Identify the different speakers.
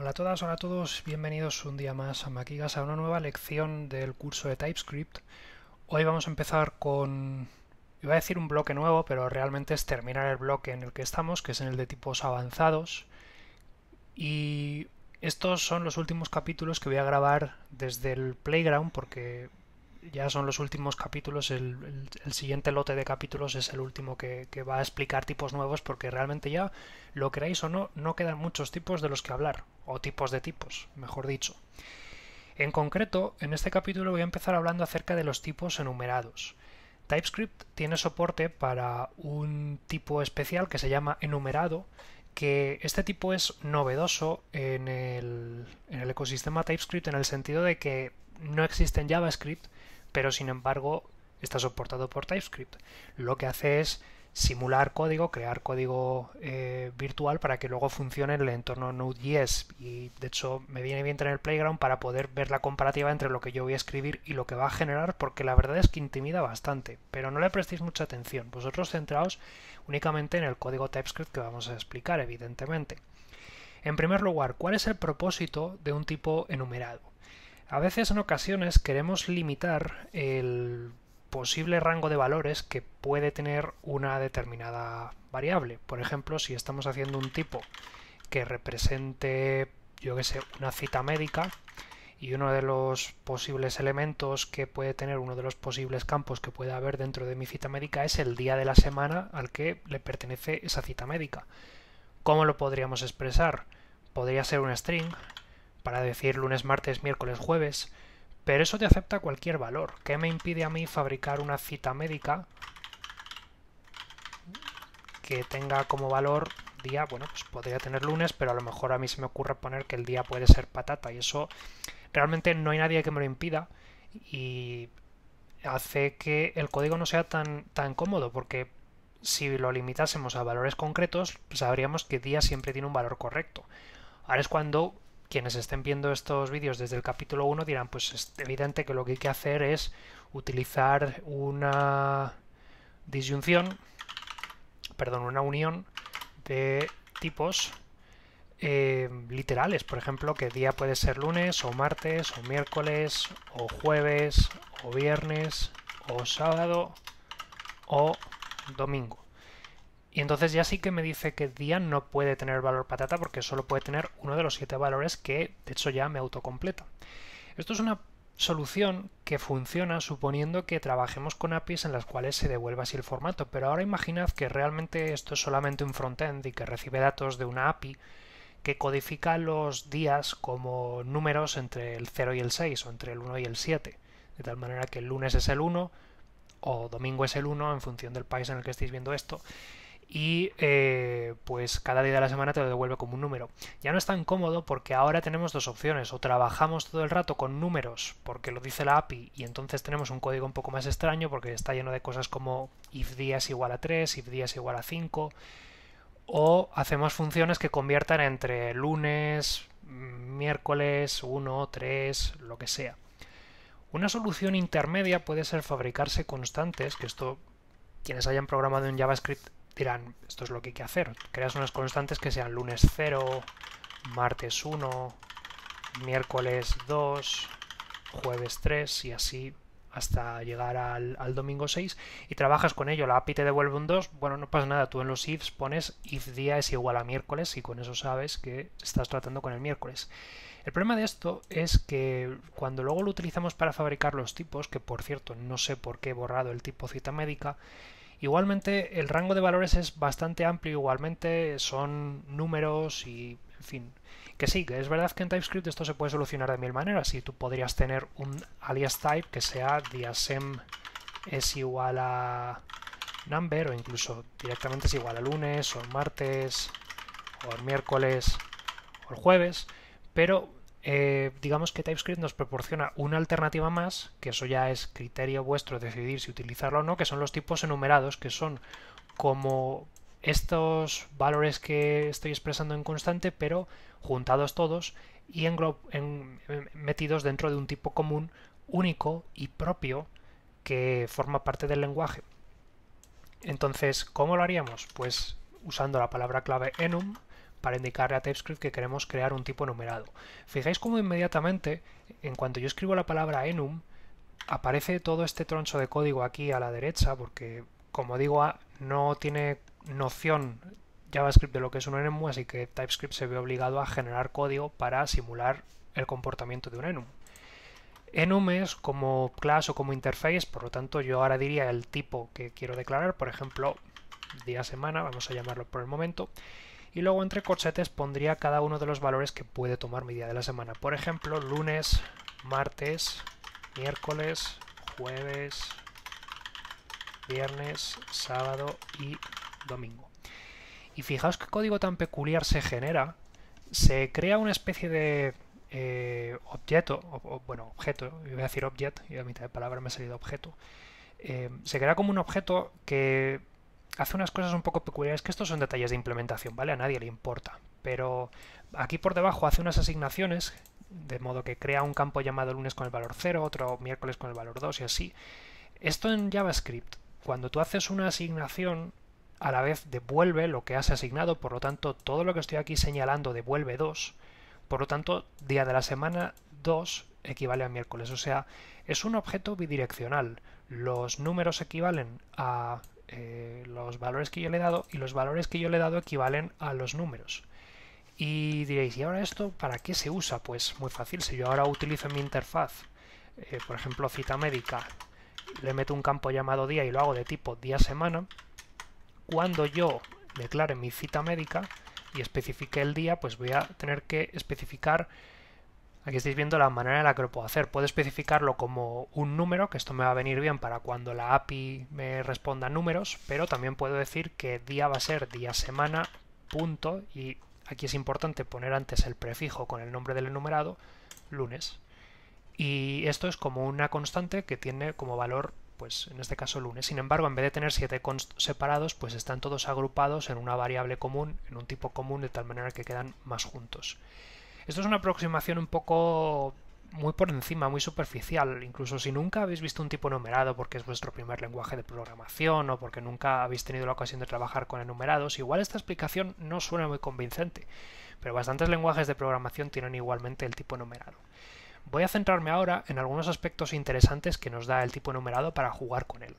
Speaker 1: Hola a todas, hola a todos, bienvenidos un día más a Maquigas a una nueva lección del curso de TypeScript. Hoy vamos a empezar con, iba a decir un bloque nuevo, pero realmente es terminar el bloque en el que estamos, que es en el de tipos avanzados. Y estos son los últimos capítulos que voy a grabar desde el Playground, porque ya son los últimos capítulos, el, siguiente lote de capítulos es el último que, va a explicar tipos nuevos porque realmente ya, lo creáis o no, no quedan muchos tipos de los que hablar, o tipos de tipos, mejor dicho. En concreto, en este capítulo voy a empezar hablando acerca de los tipos enumerados. TypeScript tiene soporte para un tipo especial que se llama enumerado, que este tipo es novedoso en el, en el ecosistema TypeScript en el sentido de que no existe en JavaScript, pero sin embargo está soportado por TypeScript. Lo que hace es simular código, crear código eh, virtual para que luego funcione en el entorno Node.js. Y de hecho me viene bien tener Playground para poder ver la comparativa entre lo que yo voy a escribir y lo que va a generar, porque la verdad es que intimida bastante. Pero no le prestéis mucha atención. Vosotros centraos únicamente en el código TypeScript que vamos a explicar, evidentemente. En primer lugar, ¿cuál es el propósito de un tipo enumerado? A veces, en ocasiones, queremos limitar el posible rango de valores que puede tener una determinada variable. Por ejemplo, si estamos haciendo un tipo que represente, yo que sé, una cita médica, y uno de los posibles elementos que puede tener, uno de los posibles campos que puede haber dentro de mi cita médica es el día de la semana al que le pertenece esa cita médica. ¿Cómo lo podríamos expresar? Podría ser un string para decir lunes, martes, miércoles, jueves, pero eso te acepta cualquier valor. ¿Qué me impide a mí fabricar una cita médica que tenga como valor día? Bueno, pues podría tener lunes, pero a lo mejor a mí se me ocurre poner que el día puede ser patata y eso realmente no hay nadie que me lo impida y hace que el código no sea tan, tan cómodo porque si lo limitásemos a valores concretos, pues sabríamos que día siempre tiene un valor correcto. Ahora es cuando quienes estén viendo estos vídeos desde el capítulo 1 dirán, pues es evidente que lo que hay que hacer es utilizar una disyunción, perdón, una unión de tipos eh, literales, por ejemplo, que día puede ser lunes o martes o miércoles o jueves o viernes o sábado o domingo. Y entonces ya sí que me dice que día no puede tener valor patata porque solo puede tener uno de los siete valores que de hecho ya me autocompleta. Esto es una solución que funciona suponiendo que trabajemos con APIs en las cuales se devuelva así el formato, pero ahora imaginad que realmente esto es solamente un frontend y que recibe datos de una API que codifica los días como números entre el 0 y el 6 o entre el 1 y el 7, de tal manera que el lunes es el 1 o domingo es el 1 en función del país en el que estéis viendo esto y eh, pues cada día de la semana te lo devuelve como un número. Ya no es tan cómodo porque ahora tenemos dos opciones, o trabajamos todo el rato con números porque lo dice la API y entonces tenemos un código un poco más extraño porque está lleno de cosas como if días igual a 3, if días igual a 5, o hacemos funciones que conviertan entre lunes, miércoles, 1, 3, lo que sea. Una solución intermedia puede ser fabricarse constantes, que esto quienes hayan programado en JavaScript dirán, esto es lo que hay que hacer. Creas unas constantes que sean lunes 0, martes 1, miércoles 2, jueves 3 y así hasta llegar al, domingo 6 y trabajas con ello. La API te devuelve un 2, bueno, no pasa nada. Tú en los ifs pones if día es igual a miércoles y con eso sabes que estás tratando con el miércoles. El problema de esto es que cuando luego lo utilizamos para fabricar los tipos, que por cierto no sé por qué he borrado el tipo cita médica, Igualmente, el rango de valores es bastante amplio, igualmente son números y, en fin, que sí, que es verdad que en TypeScript esto se puede solucionar de mil maneras y tú podrías tener un alias type que sea diasem es igual a number o incluso directamente es igual a lunes o martes o miércoles o el jueves, pero eh, digamos que TypeScript nos proporciona una alternativa más, que eso ya es criterio vuestro decidir si utilizarlo o no, que son los tipos enumerados, que son como estos valores que estoy expresando en constante, pero juntados todos y en, metidos dentro de un tipo común, único y propio que forma parte del lenguaje. Entonces, ¿cómo lo haríamos? Pues usando la palabra clave enum, para indicarle a TypeScript que queremos crear un tipo numerado. Fijáis cómo inmediatamente, en cuanto yo escribo la palabra enum, aparece todo este troncho de código aquí a la derecha, porque, como digo, ah, no tiene noción JavaScript de lo que es un enum, así que TypeScript se ve obligado a generar código para simular el comportamiento de un enum. Enum es como clase o como interface, por lo tanto yo ahora diría el tipo que quiero declarar, por ejemplo, día semana, vamos a llamarlo por el momento, y luego entre corchetes pondría cada uno de los valores que puede tomar mi día de la semana. Por ejemplo, lunes, martes, miércoles, jueves, viernes, sábado y domingo. Y fijaos qué código tan peculiar se genera. Se crea una especie de eh, objeto, bueno, objeto, voy a decir object, y a mitad de palabra me ha salido objeto. Eh, se crea como un objeto que hace unas cosas un poco peculiares, que estos son detalles de implementación, ¿vale? A nadie le importa. Pero aquí por debajo hace unas asignaciones, de modo que crea un campo llamado lunes con el valor 0, otro miércoles con el valor 2 y así. Esto en JavaScript, cuando tú haces una asignación, a la vez devuelve lo que has asignado, por lo tanto todo lo que estoy aquí señalando devuelve 2, por lo tanto día de la semana 2 equivale a miércoles, o sea, es un objeto bidireccional. Los números equivalen a eh, los valores que yo le he dado y los valores que yo le he dado equivalen a los números. Y diréis, ¿y ahora esto para qué se usa? Pues muy fácil, si yo ahora utilizo mi interfaz, eh, por ejemplo, cita médica, le meto un campo llamado día y lo hago de tipo día-semana, cuando yo declare mi cita médica y especifique el día, pues voy a tener que especificar Aquí estáis viendo la manera en la que lo puedo hacer. Puedo especificarlo como un número, que esto me va a venir bien para cuando la API me responda números, pero también puedo decir que día va a ser día semana, punto, y aquí es importante poner antes el prefijo con el nombre del enumerado, lunes. Y esto es como una constante que tiene como valor, pues en este caso lunes. Sin embargo, en vez de tener siete const separados, pues están todos agrupados en una variable común, en un tipo común, de tal manera que quedan más juntos. Esto es una aproximación un poco muy por encima, muy superficial, incluso si nunca habéis visto un tipo numerado porque es vuestro primer lenguaje de programación o porque nunca habéis tenido la ocasión de trabajar con enumerados, igual esta explicación no suena muy convincente, pero bastantes lenguajes de programación tienen igualmente el tipo numerado. Voy a centrarme ahora en algunos aspectos interesantes que nos da el tipo numerado para jugar con él.